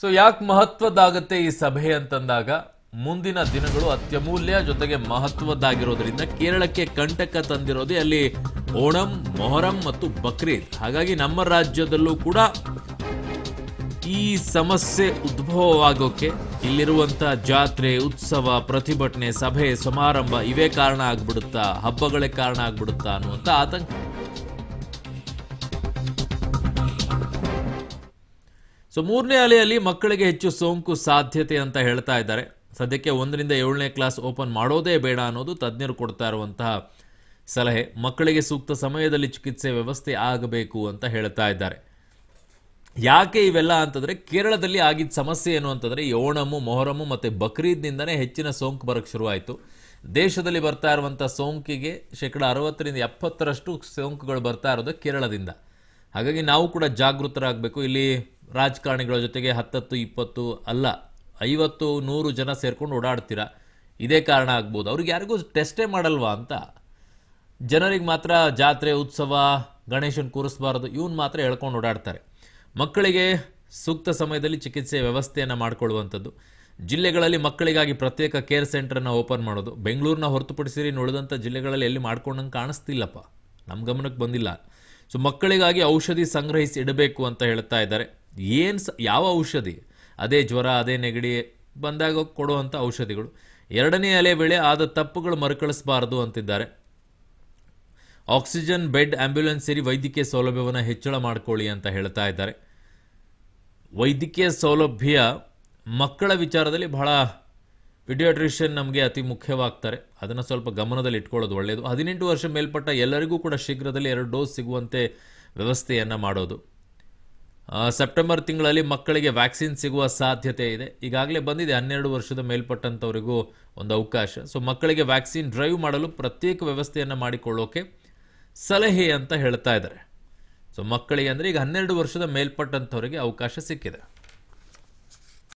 so ಯಾಕೆ ಮಹತ್ವದ್ದಾಗತ್ತೆ ಈ ಸಭೆ ಅಂತಂದಾಗ ಮುಂದಿನ ದಿನಗಳು ಅತ್ಯಮೂಲ್ಯ ಜೊತೆಗೆ ಮಹತ್ವದ್ದಾಗಿರೋದ್ರಿಂದ ಕೇರಳಕ್ಕೆ ಕಂಟಕ ತಂದಿರೋದು ಅಲ್ಲಿ ಓಣಂ ಮೊಹರಂ ಮತ್ತು ಬಕ್ರೀದ್ ಹಾಗಾಗಿ ನಮ್ಮ ರಾಜ್ಯದಲ್ಲೂ ಕೂಡ ಈ ಸಮಸ್ಯೆ ಉದ್ಭವವಾಗೋಕೆ ಇಲ್ಲಿರುವಂತಹ ಜಾತ್ರೆ ಉತ್ಸವ ಪ್ರತಿಭಟನೆ ಸಭೆ ಸಮಾರಂಭ ಇವೇ ಕಾರಣ ಆಗ್ಬಿಡುತ್ತಾ ಹಬ್ಬಗಳೇ ಕಾರಣ ಆಗ್ಬಿಡುತ್ತಾ ಅನ್ನುವಂಥ ಆತಂಕ ಸೊ ಮೂರನೇ ಅಲೆಯಲ್ಲಿ ಮಕ್ಕಳಿಗೆ ಹೆಚ್ಚು ಸೋಂಕು ಸಾಧ್ಯತೆ ಅಂತ ಹೇಳ್ತಾ ಇದ್ದಾರೆ ಸದ್ಯಕ್ಕೆ ಒಂದರಿಂದ ಏಳನೇ ಕ್ಲಾಸ್ ಓಪನ್ ಮಾಡೋದೇ ಬೇಡ ಅನ್ನೋದು ತಜ್ಞರು ಕೊಡ್ತಾ ಇರುವಂತಹ ಸಲಹೆ ಮಕ್ಕಳಿಗೆ ಸೂಕ್ತ ಸಮಯದಲ್ಲಿ ಚಿಕಿತ್ಸೆ ವ್ಯವಸ್ಥೆ ಆಗಬೇಕು ಅಂತ ಹೇಳ್ತಾ ಇದ್ದಾರೆ ಯಾಕೆ ಇವೆಲ್ಲ ಅಂತಂದರೆ ಕೇರಳದಲ್ಲಿ ಆಗಿದ್ದ ಸಮಸ್ಯೆ ಏನು ಅಂತಂದರೆ ಯೋಣಮು ಮೊಹರಮು ಮತ್ತು ಬಕ್ರೀದ್ನಿಂದನೇ ಹೆಚ್ಚಿನ ಸೋಂಕು ಬರೋಕ್ಕೆ ಶುರುವಾಯಿತು ದೇಶದಲ್ಲಿ ಬರ್ತಾ ಇರುವಂಥ ಸೋಂಕಿಗೆ ಶೇಕಡ ಅರವತ್ತರಿಂದ ಎಪ್ಪತ್ತರಷ್ಟು ಸೋಂಕುಗಳು ಬರ್ತಾ ಇರೋದು ಕೇರಳದಿಂದ ಹಾಗಾಗಿ ನಾವು ಕೂಡ ಜಾಗೃತರಾಗಬೇಕು ಇಲ್ಲಿ ರಾಜಕಾರಣಿಗಳ ಜೊತೆಗೆ ಹತ್ತತ್ತು ಇಪ್ಪತ್ತು ಅಲ್ಲ ಐವತ್ತು ನೂರು ಜನ ಸೇರ್ಕೊಂಡು ಓಡಾಡ್ತೀರಾ ಇದೇ ಕಾರಣ ಆಗ್ಬೋದು ಅವ್ರಿಗೆ ಯಾರಿಗೂ ಟೆಸ್ಟೇ ಮಾಡಲ್ವಾ ಅಂತ ಜನರಿಗೆ ಮಾತ್ರ ಜಾತ್ರೆ ಉತ್ಸವ ಗಣೇಶನ ಕೂರಿಸ್ಬಾರ್ದು ಇವನು ಮಾತ್ರ ಹೇಳ್ಕೊಂಡು ಓಡಾಡ್ತಾರೆ ಮಕ್ಕಳಿಗೆ ಸೂಕ್ತ ಸಮಯದಲ್ಲಿ ಚಿಕಿತ್ಸೆ ವ್ಯವಸ್ಥೆಯನ್ನು ಮಾಡಿಕೊಳ್ಳುವಂಥದ್ದು ಜಿಲ್ಲೆಗಳಲ್ಲಿ ಮಕ್ಕಳಿಗಾಗಿ ಪ್ರತ್ಯೇಕ ಕೇರ್ ಸೆಂಟರನ್ನು ಓಪನ್ ಮಾಡೋದು ಬೆಂಗಳೂರನ್ನ ಹೊರತುಪಡಿಸಿರಿ ನುಳಿದಂಥ ಜಿಲ್ಲೆಗಳಲ್ಲಿ ಎಲ್ಲಿ ಮಾಡ್ಕೊಂಡಂಗೆ ಕಾಣಿಸ್ತಿಲ್ಲಪ್ಪ ನಮ್ಮ ಗಮನಕ್ಕೆ ಬಂದಿಲ್ಲ ಸೊ ಮಕ್ಕಳಿಗಾಗಿ ಔಷಧಿ ಸಂಗ್ರಹಿಸಿ ಇಡಬೇಕು ಅಂತ ಹೇಳ್ತಾ ಇದ್ದಾರೆ ಏನು ಯಾವ ಔಷಧಿ ಅದೇ ಜ್ವರ ಅದೇ ನೆಗಡಿ ಬಂದಾಗ ಕೊಡುವಂಥ ಔಷಧಿಗಳು ಎರಡನೇ ಅಲೆ ವೇಳೆ ಆದ ತಪ್ಪುಗಳು ಮರುಕಳಿಸಬಾರದು ಅಂತಿದ್ದಾರೆ ಆಕ್ಸಿಜನ್ ಬೆಡ್ ಆ್ಯಂಬ್ಯುಲೆನ್ಸ್ ಸೇರಿ ವೈದ್ಯಕೀಯ ಸೌಲಭ್ಯವನ್ನು ಹೆಚ್ಚಳ ಮಾಡ್ಕೊಳ್ಳಿ ಅಂತ ಹೇಳ್ತಾ ಇದ್ದಾರೆ ವೈದ್ಯಕೀಯ ಸೌಲಭ್ಯ ಮಕ್ಕಳ ವಿಚಾರದಲ್ಲಿ ಬಹಳ ಪಿಡಿಯಾಟ್ರಿಷಿಯನ್ ನಮಗೆ ಅತಿ ಮುಖ್ಯವಾಗ್ತಾರೆ ಅದನ್ನು ಸ್ವಲ್ಪ ಗಮನದಲ್ಲಿ ಇಟ್ಕೊಳ್ಳೋದು ಒಳ್ಳೆಯದು ಹದಿನೆಂಟು ವರ್ಷ ಮೇಲ್ಪಟ್ಟ ಎಲ್ಲರಿಗೂ ಕೂಡ ಶೀಘ್ರದಲ್ಲಿ ಎರಡು ಡೋಸ್ ಸಿಗುವಂತೆ ವ್ಯವಸ್ಥೆಯನ್ನು ಮಾಡೋದು ಸೆಪ್ಟೆಂಬರ್ ತಿಂಗಳಲ್ಲಿ ಮಕ್ಕಳಿಗೆ ವ್ಯಾಕ್ಸಿನ್ ಸಿಗುವ ಸಾಧ್ಯತೆ ಇದೆ ಈಗಾಗಲೇ ಬಂದಿದೆ ಹನ್ನೆರಡು ವರ್ಷದ ಮೇಲ್ಪಟ್ಟಂಥವರಿಗೂ ಒಂದು ಅವಕಾಶ ಸೊ ಮಕ್ಕಳಿಗೆ ವ್ಯಾಕ್ಸಿನ್ ಡ್ರೈವ್ ಮಾಡಲು ಪ್ರತ್ಯೇಕ ವ್ಯವಸ್ಥೆಯನ್ನು ಮಾಡಿಕೊಳ್ಳೋಕೆ ಸಲಹೆ ಅಂತ ಹೇಳ್ತಾ ಇದ್ದಾರೆ ಸೊ ಮಕ್ಕಳಿಗೆ ಅಂದರೆ ಈಗ ಹನ್ನೆರಡು ವರ್ಷದ ಮೇಲ್ಪಟ್ಟಂಥವರಿಗೆ ಅವಕಾಶ ಸಿಕ್ಕಿದೆ